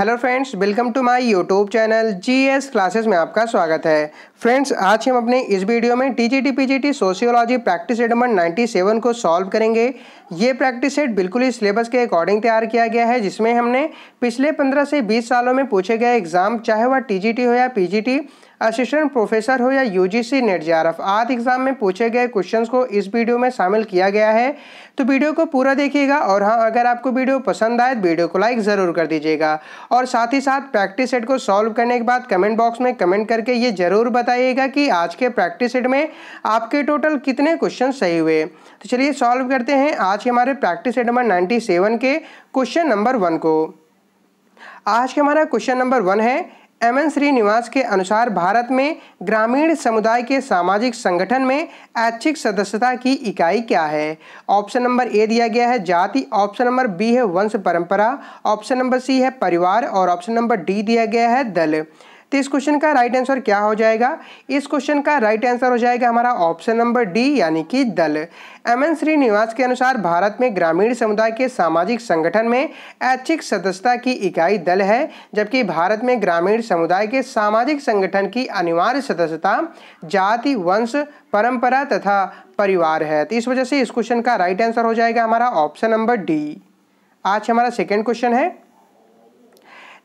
hello friends welcome to my YouTube channel GS classes में आपका स्वागत है फ्रेंड्स आज हम अपने इस वीडियो में TGT PGT sociology practice set number 97 को सॉल्व करेंगे ये प्रैक्टिस सेट बिल्कुल ही सिलेबस के अकॉर्डिंग तैयार किया गया है जिसमें हमने पिछले 15 से 20 सालों में पूछे गए एग्जाम चाहे वह टी हो या पी असिस्टेंट प्रोफेसर हो या U G NET J R F आदि एग्जाम में पूछे गए क्वेश्चंस को इस वीडियो में शामिल किया गया है तो वीडियो को पूरा देखिएगा और हाँ अगर आपको वीडियो पसंद आए तो वीडियो को लाइक ज़रूर कर दीजिएगा और साथ ही साथ प्रैक्टिस सेट को सॉल्व करने के बाद कमेंट बॉक्स में कमेंट करके ये ज़रूर बताइएगा कि आज के प्रैक्टिस सेट में आपके टोटल कितने क्वेश्चन सही हुए तो चलिए सॉल्व करते हैं आज के हमारे प्रैक्टिस सेट नंबर नाइन्टी के क्वेश्चन नंबर वन को आज के हमारा क्वेश्चन नंबर वन है एम एन श्रीनिवास के अनुसार भारत में ग्रामीण समुदाय के सामाजिक संगठन में ऐच्छिक सदस्यता की इकाई क्या है ऑप्शन नंबर ए दिया गया है जाति ऑप्शन नंबर बी है वंश परंपरा ऑप्शन नंबर सी है परिवार और ऑप्शन नंबर डी दिया गया है दल तो इस क्वेश्चन का राइट आंसर क्या हो जाएगा इस क्वेश्चन का राइट आंसर हो जाएगा हमारा ऑप्शन नंबर डी यानी कि दल एम एन श्रीनिवास के अनुसार भारत में ग्रामीण समुदाय के सामाजिक संगठन में ऐच्छिक सदस्यता की इकाई दल है जबकि भारत में ग्रामीण समुदाय के सामाजिक संगठन की अनिवार्य सदस्यता जाति वंश परंपरा तथा परिवार है तो इस वजह से इस क्वेश्चन का राइट आंसर हो जाएगा हमारा ऑप्शन नंबर डी आज हमारा सेकेंड क्वेश्चन है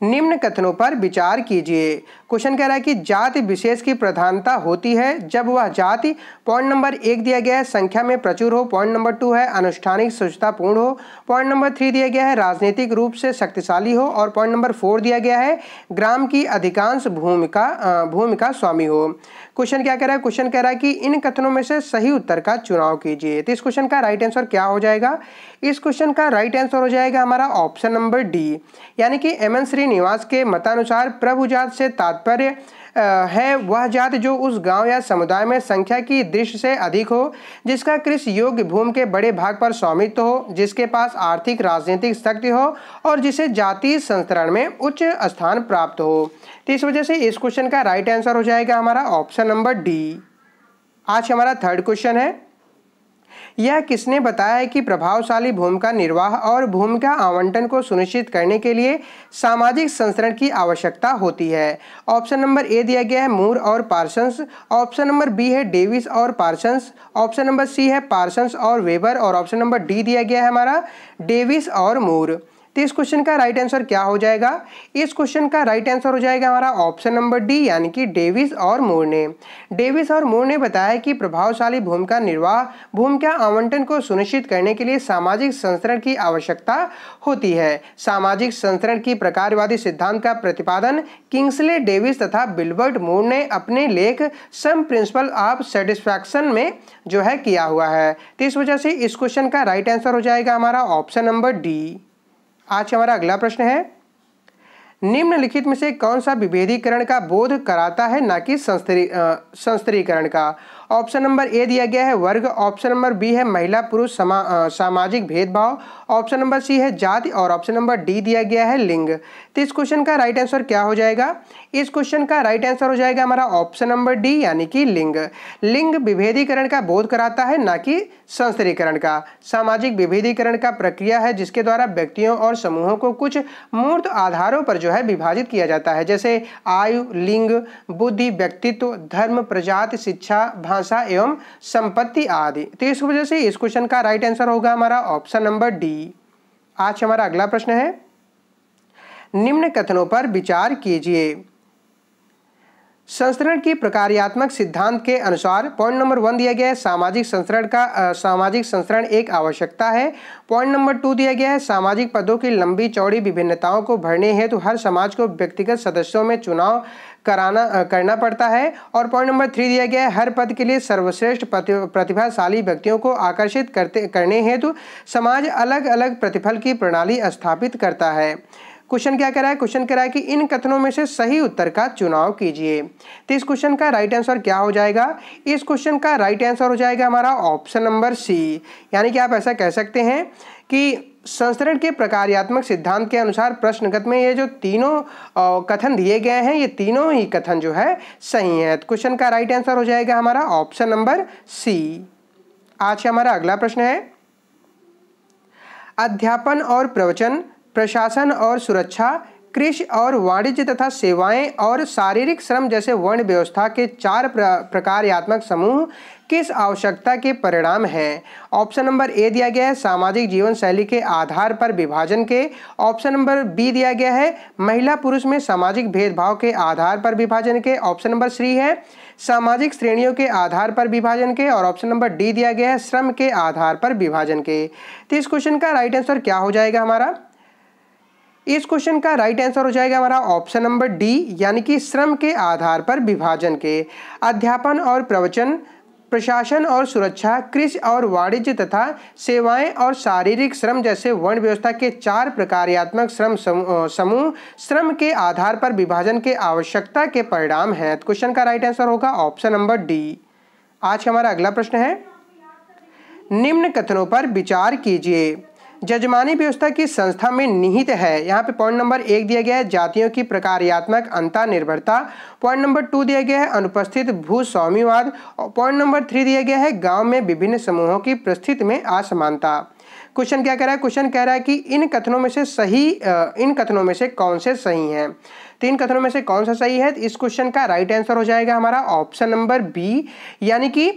निम्न कथनों पर विचार कीजिए क्वेश्चन कह रहा है कि जाति विशेष की प्रधानता होती है जब वह जाति पॉइंट नंबर एक दिया गया है संख्या में प्रचुर हो पॉइंट नंबर टू है अनुष्ठानिक स्वच्छतापूर्ण हो पॉइंट नंबर थ्री दिया गया है राजनीतिक रूप से शक्तिशाली हो और पॉइंट नंबर फोर दिया गया है ग्राम की अधिकांश भूमिका भूमिका स्वामी हो क्वेश्चन क्या कह रहा है क्वेश्चन कह रहा है कि इन कथनों में से सही उत्तर का चुनाव कीजिए तो इस क्वेश्चन का राइट आंसर क्या हो जाएगा इस क्वेश्चन का राइट आंसर हो जाएगा हमारा ऑप्शन नंबर डी यानी कि एम एन श्रीनिवास के मतानुसार प्रभुजात से तात्पर्य तात्पर्य है वह जात जो उस गांव या समुदाय में संख्या की दृष्टि से अधिक हो जिसका कृषि योग्य भूमि के बड़े भाग पर स्वामित्व हो जिसके पास आर्थिक राजनीतिक शक्ति हो और जिसे जाति संस्करण में उच्च स्थान प्राप्त हो तो इस वजह से इस क्वेश्चन का राइट आंसर हो जाएगा हमारा ऑप्शन नंबर डी आज हमारा थर्ड क्वेश्चन है यह किसने बताया है कि प्रभावशाली भूमिका निर्वाह और भूमिका आवंटन को सुनिश्चित करने के लिए सामाजिक संस्करण की आवश्यकता होती है ऑप्शन नंबर ए दिया गया है मूर और पार्सन्स ऑप्शन नंबर बी है डेविस और पार्सन्स ऑप्शन नंबर सी है पार्सन्स और वेबर और ऑप्शन नंबर डी दिया गया है हमारा डेविस और मूर तो इस क्वेश्चन का राइट आंसर क्या हो जाएगा इस क्वेश्चन का राइट आंसर हो जाएगा हमारा ऑप्शन नंबर डी यानी कि डेविस और मोर ने डेविस और मोर ने बताया कि प्रभावशाली भूमिका निर्वाह भूमिका आवंटन को सुनिश्चित करने के लिए सामाजिक संस्करण की आवश्यकता होती है सामाजिक संस्करण की प्रकारवादी सिद्धांत का प्रतिपादन किंग्सले डेविस तथा बिल्बर्ट मोर ने अपने लेख सम प्रिंसिपल ऑफ सेटिस्फैक्शन में जो है किया हुआ है तो इस वजह से इस क्वेश्चन का राइट आंसर हो जाएगा हमारा ऑप्शन नंबर डी आज हमारा अगला प्रश्न है निम्नलिखित में से कौन सा विभेदीकरण का बोध कराता है ना कि संस्तरी संस्तरीकरण का ऑप्शन नंबर ए दिया गया है वर्ग ऑप्शन नंबर बी है महिला पुरुष समा सामाजिक भेदभाव ऑप्शन नंबर सी है जाति और ऑप्शन नंबर डी दिया गया है लिंग तो इस क्वेश्चन का राइट आंसर क्या हो जाएगा इस क्वेश्चन का राइट आंसर हो जाएगा हमारा ऑप्शन नंबर डी यानी कि लिंग लिंग विभेदीकरण का बोध कराता है ना कि संस्तरीकरण का सामाजिक विभेदीकरण का प्रक्रिया है जिसके द्वारा व्यक्तियों और समूहों को कुछ मूर्त आधारों पर जो है विभाजित किया जाता है जैसे आयु लिंग बुद्धि व्यक्तित्व धर्म प्रजाति शिक्षा भाषा एवं संपत्ति आदि तो इस वजह से इस क्वेश्चन का राइट आंसर होगा हमारा ऑप्शन नंबर डी आज हमारा अगला प्रश्न है निम्न कथनों पर विचार कीजिए संस्करण की प्रकार्यात्मक सिद्धांत के अनुसार पॉइंट नंबर वन दिया गया है सामाजिक संस्करण का आ, सामाजिक संस्करण एक आवश्यकता है पॉइंट नंबर टू दिया गया है सामाजिक पदों की लंबी चौड़ी विभिन्नताओं को भरने हेतु तो हर समाज को व्यक्तिगत सदस्यों में चुनाव कराना करना पड़ता है और पॉइंट नंबर थ्री दिया गया है हर पद के लिए सर्वश्रेष्ठ प्रतिभाशाली व्यक्तियों को आकर्षित करते करने हेतु समाज अलग अलग प्रतिफल की प्रणाली स्थापित करता है क्वेश्चन क्या करा है क्वेश्चन करा है कि इन कथनों में से सही उत्तर का चुनाव कीजिए तो इस क्वेश्चन का राइट आंसर क्या हो जाएगा इस क्वेश्चन का राइट आंसर हो जाएगा हमारा ऑप्शन नंबर सी यानी कि आप ऐसा कह सकते हैं कि संस्करण के प्रकार्यात्मक सिद्धांत के अनुसार प्रश्नगत में ये जो तीनों कथन दिए गए हैं ये तीनों ही कथन जो है सही है तो क्वेश्चन का राइट आंसर हो जाएगा हमारा ऑप्शन नंबर सी आज का हमारा अगला प्रश्न है अध्यापन और प्रवचन प्रशासन और सुरक्षा कृषि और वाणिज्य तथा सेवाएं और शारीरिक श्रम जैसे वर्ण व्यवस्था के चार प्र, प्रकार्यात्मक समूह किस आवश्यकता के परिणाम हैं ऑप्शन नंबर ए दिया गया है सामाजिक जीवन शैली के आधार पर विभाजन के ऑप्शन नंबर बी दिया गया है महिला पुरुष में सामाजिक भेदभाव के आधार पर विभाजन के ऑप्शन नंबर सी है सामाजिक श्रेणियों के आधार पर विभाजन के और ऑप्शन नंबर डी दिया गया है श्रम के आधार पर विभाजन के तो इस क्वेश्चन का राइट आंसर क्या हो जाएगा हमारा इस क्वेश्चन का राइट आंसर हो जाएगा हमारा ऑप्शन नंबर डी यानी कि श्रम के आधार पर विभाजन के अध्यापन और प्रवचन प्रशासन और सुरक्षा कृषि और वाणिज्य तथा सेवाएं और शारीरिक श्रम जैसे वर्ण व्यवस्था के चार प्रकार्यात्मक श्रम समूह श्रम के आधार पर विभाजन के आवश्यकता के परिणाम हैं क्वेश्चन तो का राइट आंसर होगा ऑप्शन नंबर डी आज हमारा अगला प्रश्न है निम्न कथनों पर विचार कीजिए जजमानी व्यवस्था की संस्था में निहित है यहाँ पे पॉइंट नंबर एक दिया गया है जातियों की प्रकारियात्मक अंतर निर्भरता पॉइंट नंबर टू दिया गया है अनुपस्थित स्वामीवाद और पॉइंट नंबर थ्री दिया गया है गांव में विभिन्न समूहों की प्रस्थिति में असमानता क्वेश्चन क्या कह रहा है क्वेश्चन कह रहा है कि इन कथनों में से सही इन कथनों में से कौन से सही हैं तीन तो कथनों में से कौन सा सही है तो इस क्वेश्चन का राइट आंसर हो जाएगा हमारा ऑप्शन नंबर बी यानी कि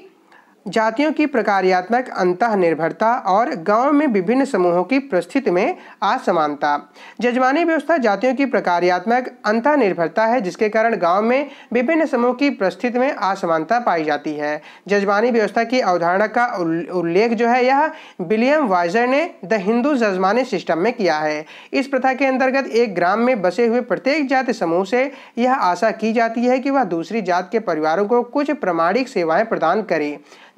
जातियों की प्रकार्यात्मक अंत निर्भरता और गांव में विभिन्न समूहों की परिस्थिति में असमानता जजमानी व्यवस्था जातियों की प्रकार्यात्मक अंत निर्भरता है जिसके कारण गांव में विभिन्न समूह की परिस्थिति में असमानता पाई जाती है जजमानी व्यवस्था की अवधारणा का उल्लेख जो है यह विलियम वाइजर ने द हिंदू जजमानी सिस्टम में किया है इस प्रथा के अंतर्गत एक ग्राम में बसे हुए प्रत्येक जाति समूह से यह आशा की जाती है कि वह दूसरी जात के परिवारों को कुछ प्रमाणिक सेवाएं प्रदान करे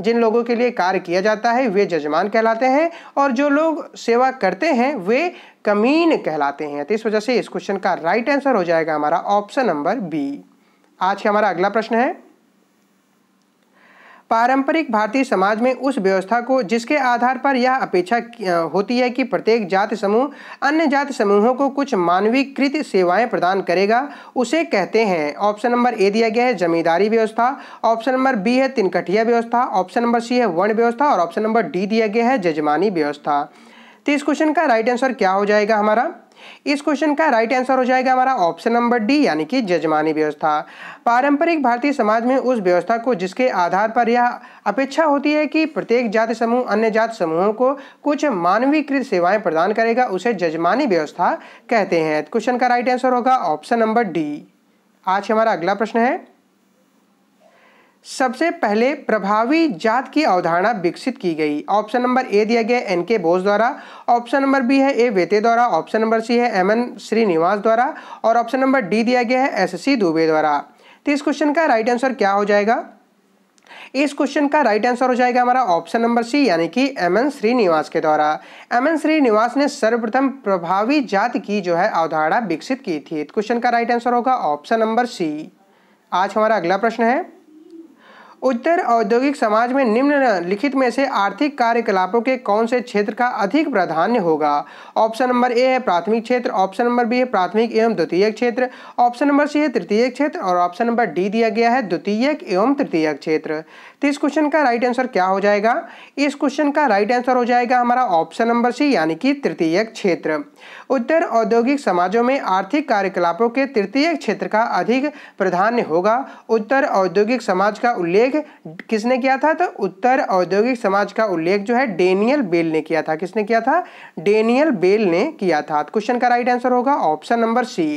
जिन लोगों के लिए कार्य किया जाता है वे जजमान कहलाते हैं और जो लोग सेवा करते हैं वे कमीन कहलाते हैं तो इस वजह से इस क्वेश्चन का राइट आंसर हो जाएगा हमारा ऑप्शन नंबर बी आज का हमारा अगला प्रश्न है पारंपरिक भारतीय समाज में उस व्यवस्था को जिसके आधार पर यह अपेक्षा होती है कि प्रत्येक जाति समूह अन्य जाति समूहों को कुछ मानवीकृत सेवाएं प्रदान करेगा उसे कहते हैं ऑप्शन नंबर ए दिया गया है जमींदारी व्यवस्था ऑप्शन नंबर बी है तिनकठिया व्यवस्था ऑप्शन नंबर सी है वर्ण व्यवस्था और ऑप्शन नंबर डी दिया गया है जजमानी व्यवस्था तो इस क्वेश्चन का राइट आंसर क्या हो जाएगा हमारा इस क्वेश्चन का राइट आंसर हो जाएगा हमारा ऑप्शन नंबर डी यानी कि जजमानी व्यवस्था पारंपरिक भारतीय समाज में उस व्यवस्था को जिसके आधार पर यह अपेक्षा होती है कि प्रत्येक जाति समूह अन्य जाति समूहों को कुछ मानवीकृत सेवाएं प्रदान करेगा उसे जजमानी व्यवस्था कहते हैं तो क्वेश्चन का राइट आंसर होगा ऑप्शन नंबर डी आज हमारा अगला प्रश्न है सबसे पहले प्रभावी जात की अवधारणा विकसित की गई ऑप्शन नंबर ए दिया गया एन के बोस द्वारा ऑप्शन नंबर बी है ए वेते द्वारा ऑप्शन नंबर सी है एम एन श्रीनिवास द्वारा और ऑप्शन नंबर डी दिया गया है एस सी दुबे द्वारा तो इस क्वेश्चन का राइट आंसर क्या हो जाएगा इस क्वेश्चन का राइट आंसर हो जाएगा हमारा ऑप्शन नंबर सी यानी कि एम एन श्रीनिवास के द्वारा एम एन श्रीनिवास ने सर्वप्रथम प्रभावी जात की जो है अवधारणा विकसित की थी क्वेश्चन तो का राइट आंसर होगा ऑप्शन नंबर सी आज हमारा अगला प्रश्न है उत्तर औद्योगिक समाज में निम्न लिखित में से आर्थिक कार्यकलापों के कौन से क्षेत्र का अधिक प्राधान्य होगा ऑप्शन नंबर ए है प्राथमिक क्षेत्र ऑप्शन नंबर बी है प्राथमिक एवं द्वितीयक क्षेत्र ऑप्शन नंबर सी है तृतीय क्षेत्र और ऑप्शन नंबर डी दिया गया है द्वितीयक एवं तृतीयक क्षेत्र तो इस क्वेश्चन का राइट आंसर क्या हो जाएगा इस क्वेश्चन का राइट आंसर हो जाएगा हमारा ऑप्शन नंबर सी यानी कि तृतीयक क्षेत्र उत्तर औद्योगिक समाजों में आर्थिक कार्यकलापों के तृतीय क्षेत्र का अधिक प्राधान्य होगा उत्तर औद्योगिक समाज का उल्लेख किसने किया था तो उत्तर औद्योगिक समाज का उल्लेख जो है डेनियल बेल ने किया था किसने किया था डेनियल बेल ने किया था तो क्वेश्चन का राइट आंसर होगा ऑप्शन नंबर सी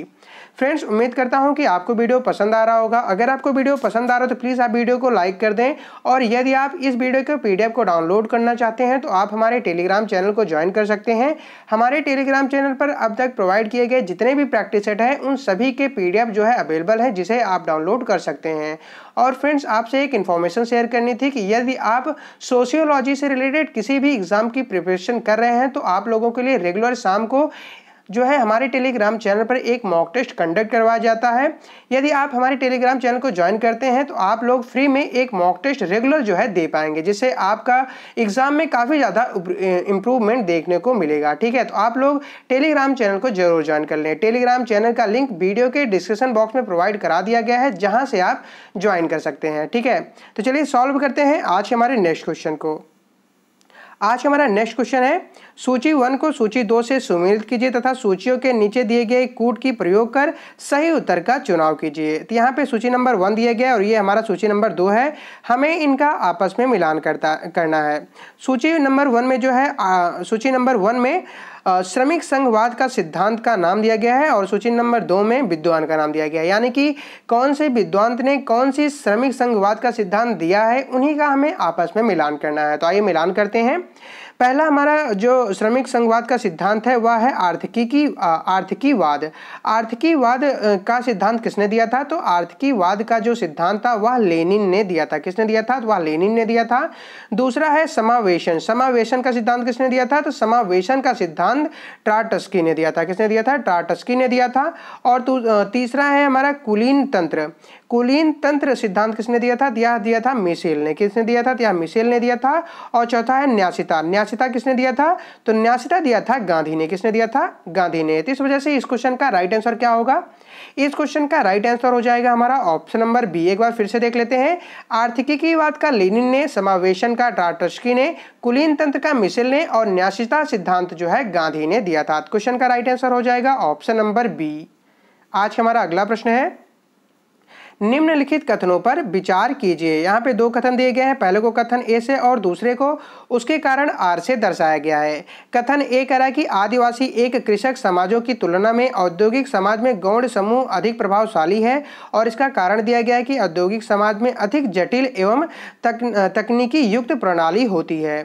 फ्रेंड्स उम्मीद करता हूँ कि आपको वीडियो पसंद आ रहा होगा अगर आपको वीडियो पसंद आ रहा हो तो प्लीज़ आप वीडियो को लाइक कर दें और यदि आप इस वीडियो के पी को डाउनलोड करना चाहते हैं तो आप हमारे टेलीग्राम चैनल को ज्वाइन कर सकते हैं हमारे टेलीग्राम चैनल पर अब तक प्रोवाइड किए गए जितने भी प्रैक्टिस सेट हैं उन सभी के पी जो है अवेलेबल हैं जिसे आप डाउनलोड कर सकते हैं और फ्रेंड्स आपसे एक इन्फॉर्मेशन शेयर करनी थी कि यदि आप सोशियोलॉजी से रिलेटेड किसी भी एग्ज़ाम की प्रिपरेशन कर रहे हैं तो आप लोगों के लिए रेगुलर शाम को जो है हमारे टेलीग्राम चैनल पर एक मॉक टेस्ट कंडक्ट करवाया जाता है यदि आप हमारे टेलीग्राम चैनल को ज्वाइन करते हैं तो आप लोग फ्री में एक मॉक टेस्ट रेगुलर जो है दे पाएंगे जिससे आपका एग्ज़ाम में काफ़ी ज़्यादा इम्प्रूवमेंट देखने को मिलेगा ठीक है तो आप लोग टेलीग्राम चैनल को जरूर ज्वाइन कर लें टेलीग्राम चैनल का लिंक वीडियो के डिस्क्रिप्शन बॉक्स में प्रोवाइड करा दिया गया है जहाँ से आप ज्वाइन कर सकते हैं ठीक है तो चलिए सॉल्व करते हैं आज हमारे नेक्स्ट क्वेश्चन को आज हमारा नेक्स्ट क्वेश्चन है सूची वन को सूची दो से सुमिलित कीजिए तथा सूचियों के नीचे दिए गए कूट की प्रयोग कर सही उत्तर का चुनाव कीजिए तो यहाँ पे सूची नंबर वन दिया गया और ये हमारा सूची नंबर दो है हमें इनका आपस में मिलान करता करना है सूची नंबर वन में जो है आ, सूची नंबर वन में श्रमिक संघवाद का सिद्धांत का नाम दिया गया है और सूची नंबर दो में विद्वान का नाम दिया गया है यानी कि कौन से विद्वान ने कौन सी श्रमिक संघवाद का सिद्धांत दिया है उन्हीं का हमें आपस में मिलान करना है तो आइए मिलान करते हैं पहला हमारा जो श्रमिक संघवाद का सिद्धांत है वह है आर्थिकी की आर्थिकीवाद आर्थिकीवाद का सिद्धांत किसने दिया था तो आर्थिकीवाद का जो सिद्धांत था वह लेनिन ने दिया था किसने दिया था तो वह लेनिन ने दिया था दूसरा है समावेशन समावेशन का सिद्धांत किसने दिया था तो समावेशन का सिद्धांत ट्राटस्की ने दिया था किसने दिया था ट्राटस्की ने दिया था और तीसरा है हमारा कुलीन तंत्र कुलीन तंत्र सिद्धांत किसने दिया था दिया दिया था मिसेल ने किसने दिया था दिया मिसेल ने दिया था और चौथा है न्यासिता न्यासिता न्यासिता किसने दिया था तो न्यासिता दिया था गांधी ने किसने दिया था गांधी ने तो इस वजह से इस क्वेश्चन का राइट आंसर क्या होगा इस क्वेश्चन का राइट आंसर हो जाएगा हमारा ऑप्शन नंबर बी एक बार फिर से देख लेते हैं आर्थिकी की बात का लेनिन ने समावेशन का टाटस्की ने कुलीन तंत्र का मिशिल ने और न्यासिता सिद्धांत जो है गांधी ने दिया था क्वेश्चन तो का राइट आंसर हो जाएगा ऑप्शन नंबर बी आज हमारा अगला प्रश्न है निम्नलिखित कथनों पर विचार कीजिए यहाँ पे दो कथन दिए गए हैं पहले को कथन ए से और दूसरे को उसके कारण आर से दर्शाया गया है कथन ए कह रहा है कि आदिवासी एक कृषक समाजों की तुलना में औद्योगिक समाज में गौण समूह अधिक प्रभावशाली है और इसका कारण दिया गया है कि औद्योगिक समाज में अधिक जटिल एवं तक, तकनीकी युक्त प्रणाली होती है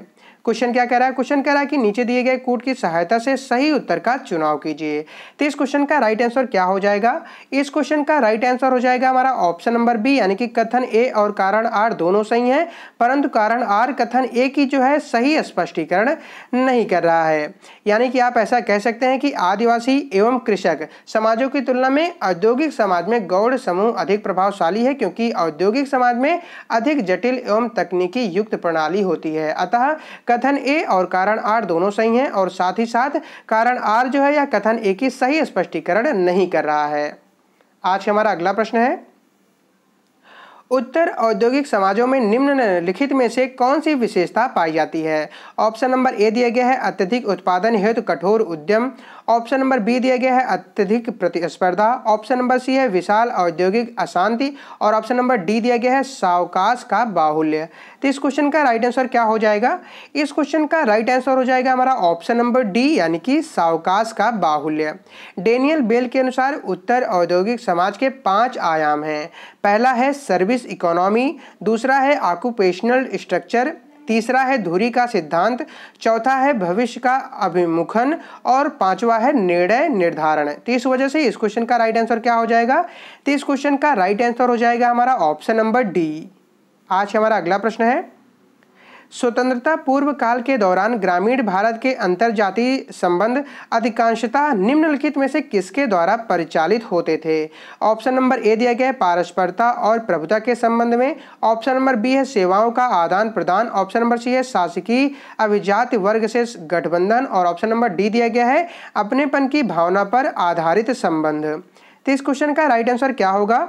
क्वेश्चन क्या कह रहा है क्वेश्चन कह रहा है कि नीचे दिए गए कोड की सहायता से सही उत्तर का चुनाव कीजिए तो इस क्वेश्चन का राइट आंसर क्या हो जाएगा इस क्वेश्चन का राइट आंसर हो जाएगा हमारा ऑप्शन नंबर बी यानी कि कथन ए और कारण आर दोनों सही हैं परंतु कारण आर कथन ए की जो है सही स्पष्टीकरण नहीं कर रहा है यानी कि आप ऐसा कह सकते हैं कि आदिवासी एवं कृषक समाजों की तुलना में औद्योगिक समाज में गौड़ समूह अधिक प्रभावशाली है क्योंकि औद्योगिक समाज में अधिक जटिल एवं तकनीकी युक्त प्रणाली होती है अतः कथन ए और कारण आर दोनों सही हैं और साथ ही साथ कारण आर जो है यह कथन ए की सही स्पष्टीकरण नहीं कर रहा है आज हमारा अगला प्रश्न है उत्तर औद्योगिक समाजों में निम्न लिखित में से कौन सी विशेषता पाई जाती है ऑप्शन नंबर ए दिया गया है अत्यधिक उत्पादन हेतु कठोर उद्यम ऑप्शन नंबर बी दिया गया है अत्यधिक प्रतिस्पर्धा ऑप्शन नंबर सी है विशाल औद्योगिक अशांति और ऑप्शन नंबर डी दिया गया है सावकाश का बाहुल्य तो इस क्वेश्चन का राइट आंसर क्या हो जाएगा इस क्वेश्चन का राइट आंसर हो जाएगा हमारा ऑप्शन नंबर डी यानी कि सावकाश का बाहुल्य डेनियल बेल के अनुसार उत्तर औद्योगिक समाज के पांच आयाम हैं पहला है सर्विस इकोनॉमी दूसरा है ऑक्यूपेशनल स्ट्रक्चर तीसरा है धुरी का सिद्धांत चौथा है भविष्य का अभिमुखन और पांचवा है निर्णय निर्धारण तो इस वजह से इस क्वेश्चन का राइट आंसर क्या हो जाएगा तो इस क्वेश्चन का राइट आंसर हो जाएगा हमारा ऑप्शन नंबर डी आज हमारा अगला प्रश्न है स्वतंत्रता पूर्व काल के दौरान ग्रामीण भारत के अंतर्जातीय संबंध अधिकांशतः निम्नलिखित में से किसके द्वारा परिचालित होते थे ऑप्शन नंबर ए दिया गया है पारस्परता और प्रभुता के संबंध में ऑप्शन नंबर बी है सेवाओं का आदान प्रदान ऑप्शन नंबर सी है शासकीय अभिजात वर्ग से गठबंधन और ऑप्शन नंबर डी दिया गया है अपनेपन की भावना पर आधारित संबंध तो इस क्वेश्चन का राइट आंसर क्या होगा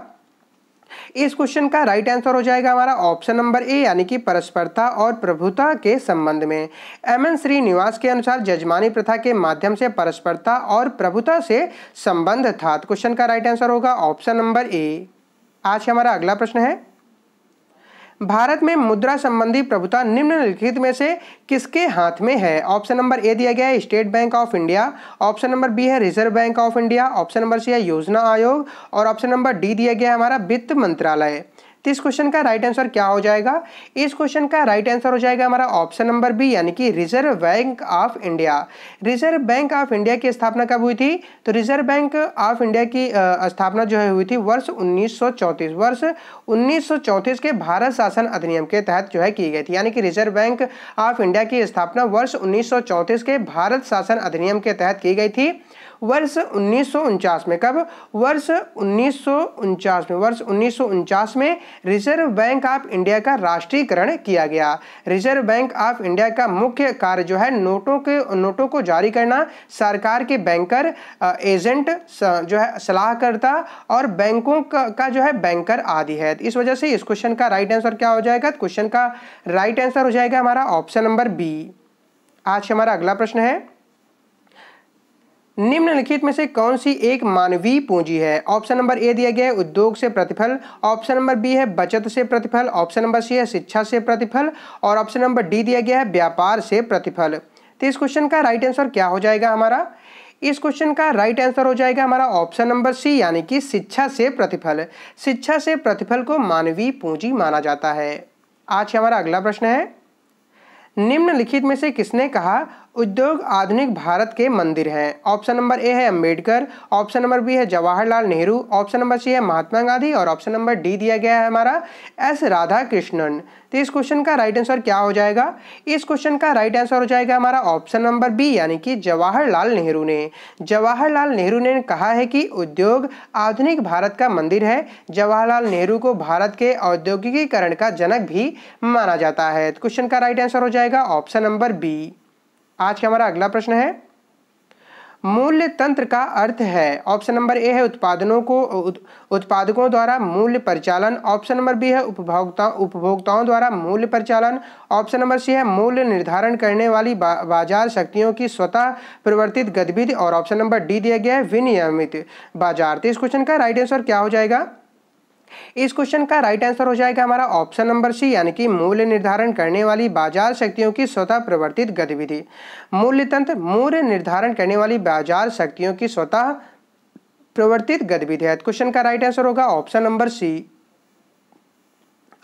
इस क्वेश्चन का राइट आंसर हो जाएगा हमारा ऑप्शन नंबर ए यानी कि परस्परता और प्रभुता के संबंध में एम एन श्रीनिवास के अनुसार जजमानी प्रथा के माध्यम से परस्परता और प्रभुता से संबंध था तो क्वेश्चन का राइट आंसर होगा ऑप्शन नंबर ए आज हमारा अगला प्रश्न है भारत में मुद्रा संबंधी प्रभुता निम्नलिखित में से किसके हाथ में है ऑप्शन नंबर ए दिया गया है State Bank of India option number B है Reserve Bank of India option number C है योजना आयोग और ऑप्शन नंबर डी दिया गया है हमारा वित्त मंत्रालय तो इस क्वेश्चन का राइट आंसर क्या हो जाएगा इस क्वेश्चन का राइट आंसर हो जाएगा हमारा ऑप्शन नंबर बी यानी कि Reserve Bank of India Reserve Bank of India की स्थापना कब हुई थी तो रिजर्व बैंक ऑफ इंडिया की स्थापना जो है हुई थी वर्ष 1934 वर्ष 1934 के भारत शासन अधिनियम के तहत जो है की गई थी यानी कि रिजर्व बैंक ऑफ इंडिया की स्थापना वर्ष उन्नीस के भारत शासन अधिनियम के तहत की गई थी वर्ष उन्नीस में कब वर्ष उन्नीस में वर्ष उन्नीस में रिजर्व बैंक ऑफ इंडिया का राष्ट्रीयकरण किया गया रिजर्व बैंक ऑफ इंडिया का मुख्य कार्य जो है नोटों के नोटों को जारी करना सरकार के बैंकर एजेंट जो है सलाहकर्ता और बैंकों का, का जो है बैंकर आदि है इस वजह से इस क्वेश्चन का राइट आंसर क्या हो जाएगा क्वेश्चन का राइट आंसर हो जाएगा हमारा ऑप्शन नंबर बी आज हमारा अगला प्रश्न है निम्नलिखित में से कौन सी एक मानवीय पूंजी है ऑप्शन नंबर ए दिया गया है उद्योग से प्रतिफल ऑप्शन नंबर बी है बचत से प्रतिफल ऑप्शन नंबर सी है शिक्षा से प्रतिफल और ऑप्शन नंबर डी दिया गया है व्यापार से प्रतिफल तो इस क्वेश्चन का राइट आंसर क्या हो जाएगा हमारा इस क्वेश्चन का राइट आंसर हो जाएगा हमारा ऑप्शन नंबर सी यानी कि शिक्षा से प्रतिफल शिक्षा से प्रतिफल को मानवीय पूंजी माना जाता है आज हमारा अगला प्रश्न है निम्नलिखित में से किसने कहा उद्योग आधुनिक भारत के मंदिर हैं ऑप्शन नंबर ए है अंबेडकर ऑप्शन नंबर बी है Jawaharlal Nehru option number C है महात्मा गांधी और ऑप्शन नंबर डी दिया गया है हमारा एस राधा कृष्णन तो इस क्वेश्चन का राइट आंसर क्या हो जाएगा इस क्वेश्चन का राइट आंसर हो जाएगा हमारा ऑप्शन नंबर बी यानी कि जवाहरलाल नेहरू ने जवाहरलाल नेहरू ने कहा है कि उद्योग आधुनिक भारत का मंदिर है जवाहरलाल नेहरू को भारत के औद्योगिकीकरण का जनक भी माना जाता है तो क्वेश्चन का राइट आंसर हो जाएगा ऑप्शन नंबर बी आज का हमारा अगला प्रश्न है मूल्य तंत्र का अर्थ है ऑप्शन नंबर ए है उत्पादनों को उत्पादकों द्वारा मूल्य परिचालन ऑप्शन नंबर बी है उपभोक्ता उपभोक्ताओं द्वारा मूल्य परिचालन ऑप्शन नंबर सी है मूल्य निर्धारण करने वाली बा, बाजार शक्तियों की स्वतः प्रवर्तित गतिविधि और ऑप्शन नंबर डी दिया गया है विनियमित बाजार तो इस क्वेश्चन का राइट आंसर क्या हो जाएगा इस क्वेश्चन का राइट आंसर हो जाएगा हमारा ऑप्शन नंबर सी यानी कि मूल्य निर्धारण करने वाली बाजार शक्तियों की स्वतः प्रवर्तित गतिविधि मूल्य तंत्र मूल्य निर्धारण करने वाली बाजार शक्तियों की स्वतः प्रवर्तित गतिविधि है क्वेश्चन का राइट आंसर होगा ऑप्शन नंबर सी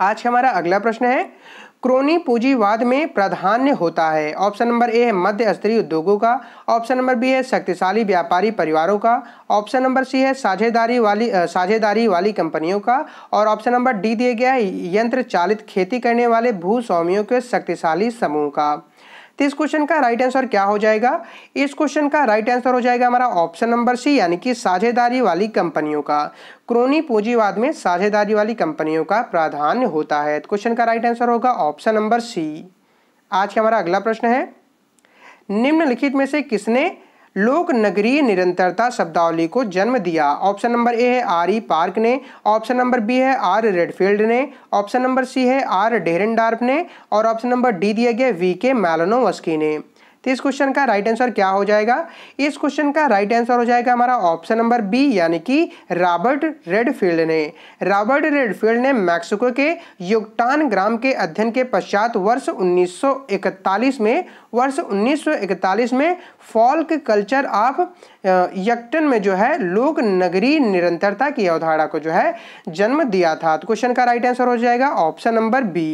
आज हमारा अगला प्रश्न है क्रोनी पूंजीवाद में प्राधान्य होता है ऑप्शन नंबर ए है मध्य स्तरीय उद्योगों का ऑप्शन नंबर बी है शक्तिशाली व्यापारी परिवारों का ऑप्शन नंबर सी है साझेदारी वाली साझेदारी वाली कंपनियों का और ऑप्शन नंबर डी दिया गया है यंत्र चालित खेती करने वाले भूस्वामियों के शक्तिशाली समूह का तो इस क्वेश्चन का राइट आंसर क्या हो जाएगा इस क्वेश्चन का राइट आंसर हो जाएगा हमारा ऑप्शन नंबर सी यानी कि साझेदारी वाली कंपनियों का क्रोनी पूंजीवाद में साझेदारी वाली कंपनियों का प्राधान्य होता है तो क्वेश्चन का राइट आंसर होगा ऑप्शन नंबर सी आज का हमारा अगला प्रश्न है निम्नलिखित में से किसने लोक नगरीय निरंतरता शब्दावली को जन्म दिया ऑप्शन नंबर ए है आर ई पार्क ने ऑप्शन नंबर बी है आर रेडफील्ड ने ऑप्शन नंबर सी है आर डेरेंडार्प ने और ऑप्शन नंबर डी दिया गया वी के मैलोनोवस्की ने तो इस क्वेश्चन का राइट आंसर क्या हो जाएगा इस क्वेश्चन का राइट आंसर हो जाएगा हमारा ऑप्शन नंबर बी यानी कि रॉबर्ट रेडफील्ड ने रॉबर्ट रेडफील्ड ने मैक्सिको के योगटान ग्राम के अध्ययन के पश्चात वर्ष 1941 में वर्ष 1941 में फॉल्क कल्चर ऑफ यक्टन में जो है लोक नगरी निरंतरता की अवधारणा को जो है जन्म दिया था तो क्वेश्चन का राइट आंसर हो जाएगा ऑप्शन नंबर बी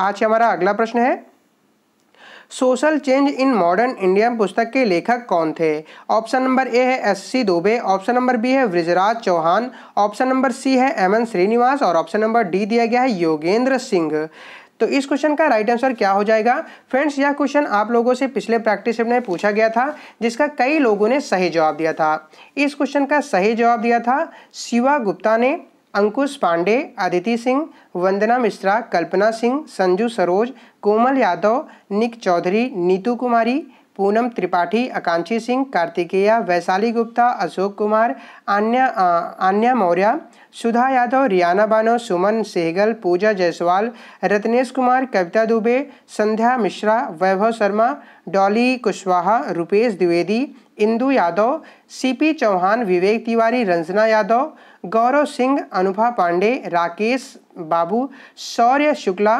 आज हमारा अगला प्रश्न है social change in modern India पुस्तक के लेखक कौन थे ऑप्शन नंबर ए है S C Dube option number B है Brijraj Chauhan option number C है एम एन श्रीनिवास और ऑप्शन नंबर डी दिया गया है योगेंद्र सिंह तो इस क्वेश्चन का राइट आंसर क्या हो जाएगा फ्रेंड्स यह क्वेश्चन आप लोगों से पिछले प्रैक्टिस में पूछा गया था जिसका कई लोगों ने सही जवाब दिया था इस क्वेश्चन का सही जवाब दिया था शिवा गुप्ता ने अंकुश पांडे आदिति सिंह वंदना मिश्रा कल्पना सिंह संजू सरोज कोमल यादव निक चौधरी नीतू कुमारी पूनम त्रिपाठी आकांक्षी सिंह कार्तिकेया वैशाली गुप्ता अशोक कुमार आन्या अन्या मौर्य सुधा यादव रियाना बानो सुमन सेहगल पूजा जायसवाल रत्नेश कुमार कविता दुबे संध्या मिश्रा वैभव शर्मा डॉली कुशवाहा रुपेश द्विवेदी इंदू यादव सीपी चौहान विवेक तिवारी रंजना यादव गौरव सिंह अनुभा पांडे राकेश बाबू शौर्य शुक्ला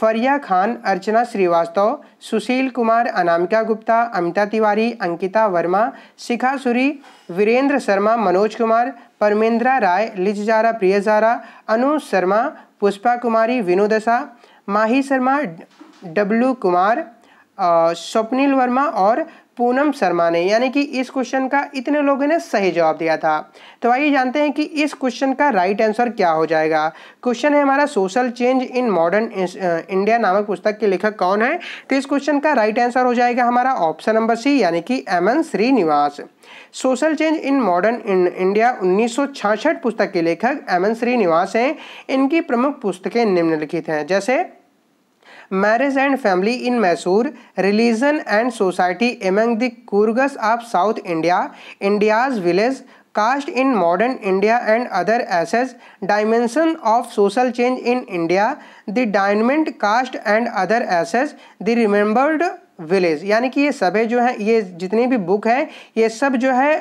फरिया खान अर्चना श्रीवास्तव सुशील कुमार अनामिका गुप्ता अमिता तिवारी अंकिता वर्मा शिखा सूरी वीरेंद्र शर्मा मनोज कुमार परमेंद्रा राय लिजारा प्रियजारा अनु शर्मा पुष्पा कुमारी विनोदशा माही शर्मा डब्लू कुमार स्वप्निल वर्मा और पूनम शर्मा ने यानी कि इस क्वेश्चन का इतने लोगों ने सही जवाब दिया था तो आइए जानते हैं कि इस क्वेश्चन का राइट आंसर क्या हो जाएगा क्वेश्चन है हमारा social change in modern India नामक पुस्तक के लेखक कौन है तो इस क्वेश्चन का राइट आंसर हो जाएगा हमारा ऑप्शन नंबर सी यानी कि M N Srinivas social change in modern India उन्नीस पुस्तक के लेखक एम एन श्रीनिवास हैं इनकी प्रमुख पुस्तकें निम्नलिखित हैं जैसे marriage and family in Mysore religion and society among the Coorgs of South India India's village caste in modern India and other essays dimension of social change in India the dominant caste and other essays the remembered village यानी कि ये सभी जो है ये जितनी भी book है ये सब जो है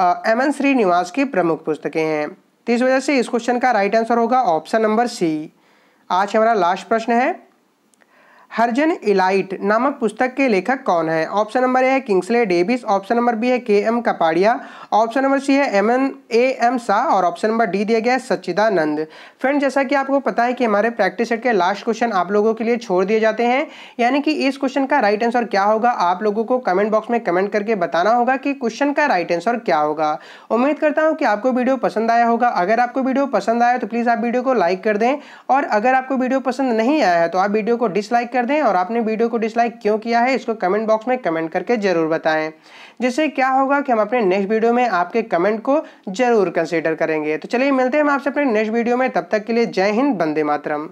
एम एन श्रीनिवास की प्रमुख पुस्तकें हैं तो इस वजह से इस क्वेश्चन का राइट आंसर होगा ऑप्शन नंबर सी आज हमारा लास्ट प्रश्न है हर्जन इलाइट नामक पुस्तक के लेखक कौन है ऑप्शन नंबर ए है Kingsley Davis option number B है K M Kapadia option number C है M N A M Shah और ऑप्शन नंबर डी दिया गया है सच्चिदानंद फ्रेंड जैसा कि आपको पता है कि हमारे प्रैक्टिस सेट के लास्ट क्वेश्चन आप लोगों के लिए छोड़ दिए जाते हैं यानी कि इस क्वेश्चन का राइट आंसर क्या होगा आप लोगों को कमेंट बॉक्स में कमेंट करके बताना होगा कि क्वेश्चन का राइट आंसर क्या होगा उम्मीद करता हूँ कि आपको वीडियो पसंद आया होगा अगर आपको वीडियो पसंद आया तो प्लीज़ आप वीडियो को लाइक कर दें और अगर आपको वीडियो पसंद नहीं आया है तो आप वीडियो को डिसलाइक कर दें और आपने वीडियो को डिसलाइक क्यों किया है इसको कमेंट बॉक्स में कमेंट करके ज़रूर बताएं जिससे क्या होगा कि हम अपने नेक्स्ट वीडियो में आपके कमेंट को ज़रूर कंसिडर करेंगे तो चलिए मिलते हैं हम आपसे अपने नेक्स्ट वीडियो में तब तक के लिए जय हिंद बंदे मातरम